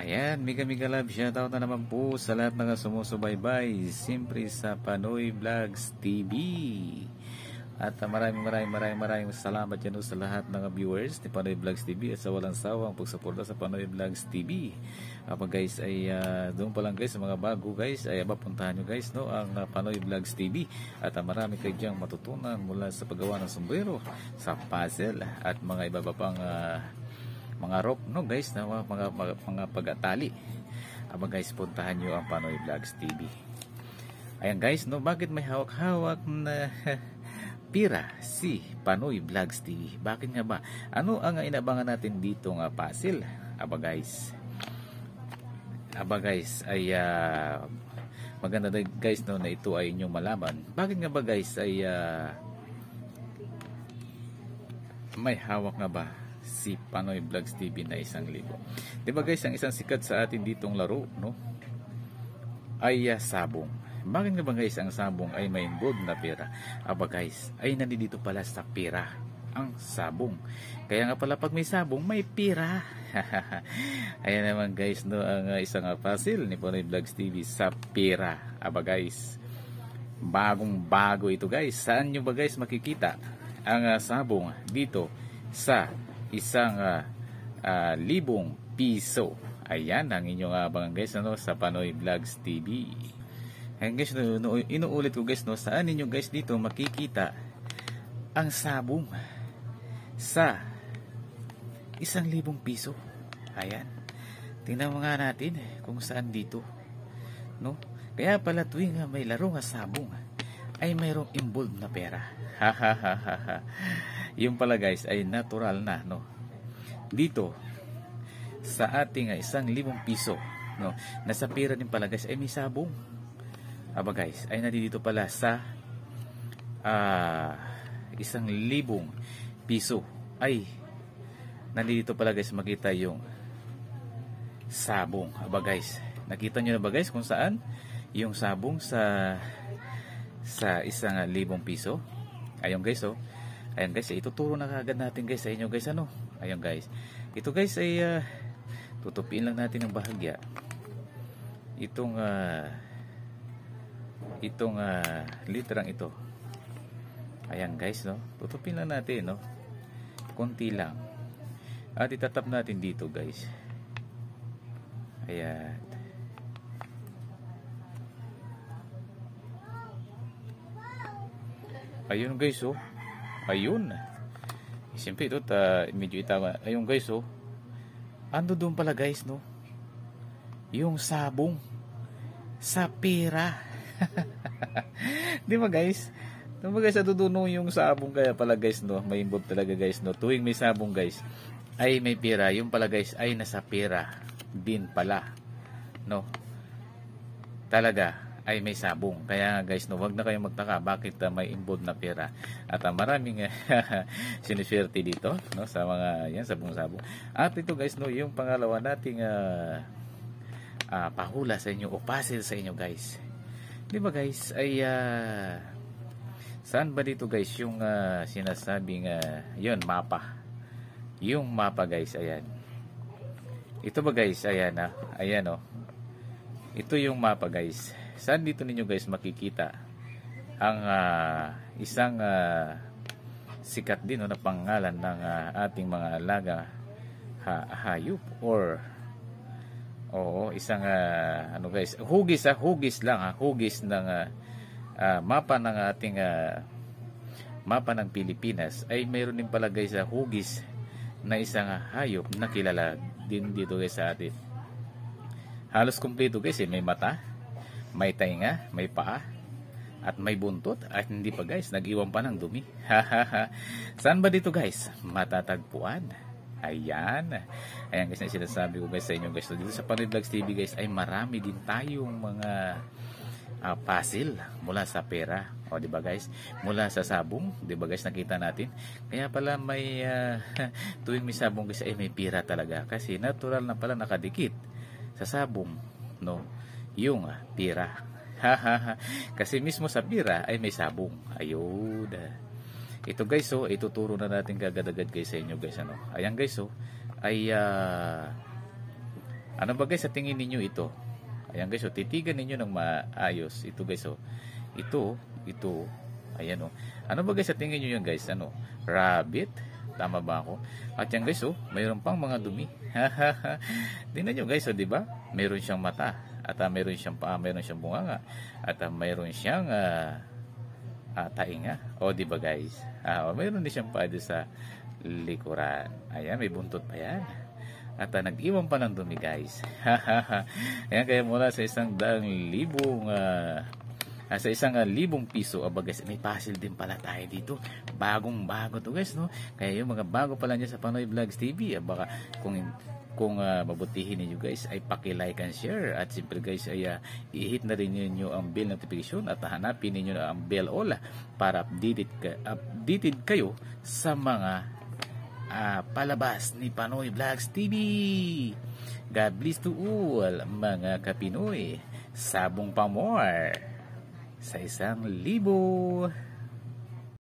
Ayan, Mega Mega Love, shoutout na naman po sa lahat mga sumusubaybay, siyempre sa Panoy Vlogs TV. At uh, maraming maraming maraming maraming salamat dyan sa lahat ng viewers ni Panoy Vlogs TV at sa walang sawang pagsuporta sa Panoy Vlogs TV. Kapag guys ay uh, doon pa lang guys sa mga bago guys ay mapuntahan nyo guys no ang uh, Panoy Vlogs TV at uh, marami kayo dyang matutunan mula sa paggawa ng sombrero, sa puzzle at mga iba pa pang uh, mga rope no guys na mga mga, mga, mga atali aba guys puntahan niyo ang Panoy Vlogs TV ayan guys no bakit may hawak-hawak na pira si Panoy Vlogs TV bakit nga ba ano ang inabangan natin dito nga pasil aba guys aba guys ay uh, maganda na guys no na ito ay inyong malaman bakit nga ba guys ay uh, may hawak nga ba si Panoy Vlogs TV na isang libo. Di ba guys, ang isang sikat sa atin ditong laro, no? Ay uh, sabong. Bakit nga ba guys ang sabong ay may involved na pera? Aba guys, ay nandito pala sa pera ang sabong. Kaya nga pala pag may sabong, may pira. Ayan naman guys, no, ang uh, isang uh, ni Panoy Vlogs TV sa pira. Aba guys, bagong bago ito guys. Saan nyo ba guys makikita ang uh, sabong dito sa isang uh, uh, libong piso. Ayan ang inyong abangan guys ano, sa Panoy Vlogs TV. Ayan guys, no, inuulit ko guys no, saan ninyo guys dito makikita ang sabong sa isang libong piso. Ayan. Tingnan mga natin kung saan dito. No? Kaya pala tuwing may laro nga sabong ay mayroong involved na pera. Ha ha ha ha. Yung pala guys ay natural na no. Dito sa ating ah, isang libong piso no, nasa pera din pala guys ay may sabong. Aba guys, ay nandito pala sa uh, isang libong piso ay nandito pala guys makita yung sabong. Aba guys, nakita nyo na ba guys kung saan yung sabong sa sa isang libong piso. Ayun guys, oh. Ayun guys, eh, ituturo na agad natin guys sa inyo guys, ano? Ayun guys. Ito guys ay uh, ah, tutupiin lang natin ng bahagya. Itong uh, itong uh, ah, litrang ito. Ayan guys, no? Tutupin lang natin, no? Konti lang. At itatap natin dito guys. Ayan. ayun guys oh ayun siyempre ito ta, medyo itawa ayun guys oh ando doon pala guys no yung sabong sa pera di ba guys Diba guys, natutuno yung sabong kaya pala guys, no? May imbob talaga guys, no? Tuwing may sabong guys, ay may pera. Yung pala guys, ay nasa pera din pala. No? Talaga ay may sabong. Kaya guys, no, wag na kayong magtaka bakit uh, may involved na pera. At uh, maraming uh, siniswerte dito no, sa mga yan, sabong-sabong. At ito guys, no, yung pangalawa nating uh, uh, pahula sa inyo o puzzle sa inyo guys. Di ba guys, ay uh, saan ba dito guys yung uh, sinasabing uh, yon mapa. Yung mapa guys, ayan. Ito ba guys, ayan ah. Ayan oh. Ito yung mapa guys. Saan dito ninyo guys makikita ang uh, isang uh, sikat din no, na pangalan ng uh, ating mga alaga ha hayop or oo, isang uh, ano guys, hugis ah, hugis lang ah, hugis ng uh, uh, mapa ng ating uh, mapa ng Pilipinas ay mayroon din pala guys sa uh, hugis na isang hayop na kilala din dito guys sa atin. Halos kumpleto guys eh, may mata, may tainga, may paa, at may buntot at hindi pa guys, nag-iwan pa ng dumi. Saan ba dito guys? Matatagpuan. Ayan. Ayan guys, na sinasabi ko guys sa inyo guys. So, dito sa Panidlags TV guys ay marami din tayong mga uh, ah, pasil mula sa pera. O, di ba guys? Mula sa sabong, di ba guys, nakita natin. Kaya pala may, uh, tuwing may sabong guys ay may pira talaga. Kasi natural na pala nakadikit sa sabong. No? yung uh, ah, pira. Kasi mismo sa pira ay may sabong. Ayun. Uh. Ito guys, so, oh, ituturo na natin kagad-agad guys sa inyo guys. Ano? Ayan guys, so, oh, ay, uh, ano ba guys, sa tingin ninyo ito? Ayan guys, so, oh, titigan ninyo ng maayos. Ito guys, so, oh, ito, ito, ayan o. Oh. Ano ba guys, sa tingin nyo yan guys? Ano? Rabbit? Tama ba ako? At yan guys, oh, mayroon pang mga dumi. Tingnan nyo guys, oh, di ba? Mayroon siyang mata at uh, ah, mayroon siyang paa, mayroon siyang bunganga at uh, ah, mayroon siyang uh, uh, tainga. O, oh, di ba guys? Uh, mayroon din siyang paa sa likuran. Ayan, may buntot pa yan. At uh, nag-iwan pa ng dumi guys. Ayan, kaya mula sa isang daang libong uh, sa isang uh, libong piso aba guys may puzzle din pala tayo dito bagong bago to guys no kaya yung mga bago pala niya sa Panoy Vlogs TV aba baka kung kung uh, ah, mabutihin ninyo guys ay paki-like and share at simple guys ay uh, i-hit na rin niyo ang bell notification at hanapin niyo na ang bell all ah, para updated ka, updated kayo sa mga uh, palabas ni Panoy Vlogs TV. God bless to all mga kapinoy. Sabong pamor sa isang libo.